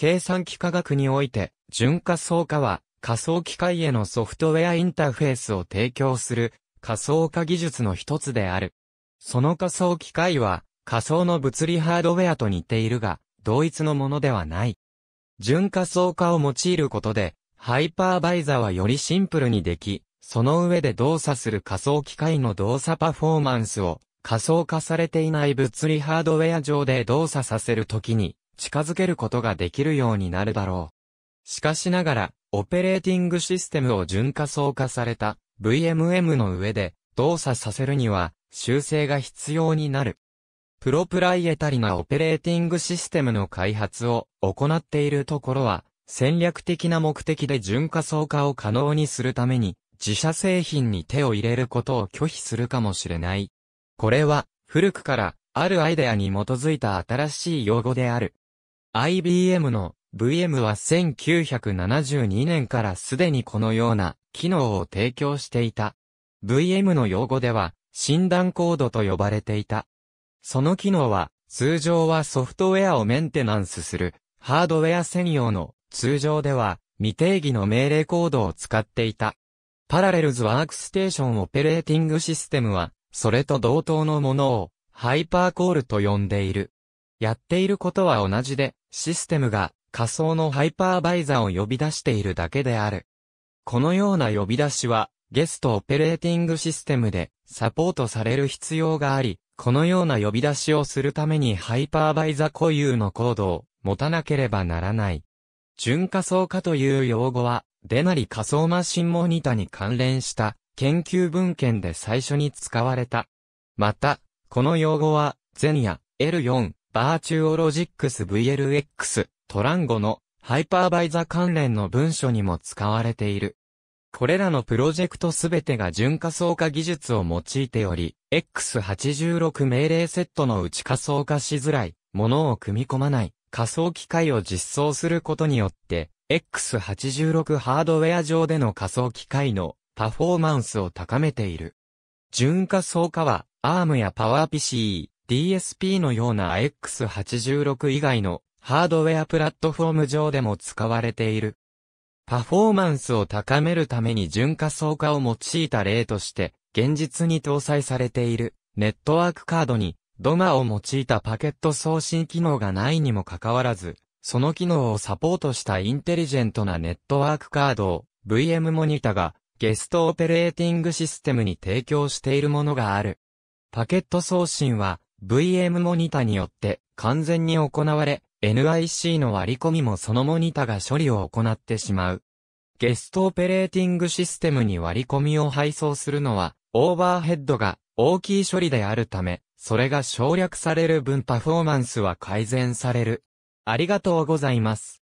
計算機科学において、純仮想化は、仮想機械へのソフトウェアインターフェースを提供する仮想化技術の一つである。その仮想機械は仮想の物理ハードウェアと似ているが、同一のものではない。純仮想化を用いることで、ハイパーバイザーはよりシンプルにでき、その上で動作する仮想機械の動作パフォーマンスを仮想化されていない物理ハードウェア上で動作させるときに近づけることができるようになるだろう。しかしながら、オペレーティングシステムを純化想化された VMM の上で動作させるには修正が必要になる。プロプライエタリなオペレーティングシステムの開発を行っているところは戦略的な目的で純化想化を可能にするために自社製品に手を入れることを拒否するかもしれない。これは古くからあるアイデアに基づいた新しい用語である。IBM の VM は1972年からすでにこのような機能を提供していた。VM の用語では診断コードと呼ばれていた。その機能は通常はソフトウェアをメンテナンスするハードウェア専用の通常では未定義の命令コードを使っていた。パラレルズワークステーションオペレーティングシステムはそれと同等のものをハイパーコールと呼んでいる。やっていることは同じで、システムが仮想のハイパーバイザを呼び出しているだけである。このような呼び出しは、ゲストオペレーティングシステムでサポートされる必要があり、このような呼び出しをするためにハイパーバイザ固有のコードを持たなければならない。純仮想化という用語は、デナリ仮想マシンモニタに関連した研究文献で最初に使われた。また、この用語は、ゼニア、L4、バーチュオロジックス VLX トランゴのハイパーバイザ関連の文書にも使われている。これらのプロジェクトすべてが純仮想化技術を用いており、X86 命令セットのうち仮想化しづらい、ものを組み込まない仮想機械を実装することによって、X86 ハードウェア上での仮想機械のパフォーマンスを高めている。純仮想化は、ARM や PowerPC、DSP のような x 8 6以外のハードウェアプラットフォーム上でも使われている。パフォーマンスを高めるために純仮想化を用いた例として、現実に搭載されているネットワークカードにドマを用いたパケット送信機能がないにもかかわらず、その機能をサポートしたインテリジェントなネットワークカードを VM モニタがゲストオペレーティングシステムに提供しているものがある。パケット送信は VM モニタによって完全に行われ、NIC の割り込みもそのモニタが処理を行ってしまう。ゲストオペレーティングシステムに割り込みを配送するのは、オーバーヘッドが大きい処理であるため、それが省略される分パフォーマンスは改善される。ありがとうございます。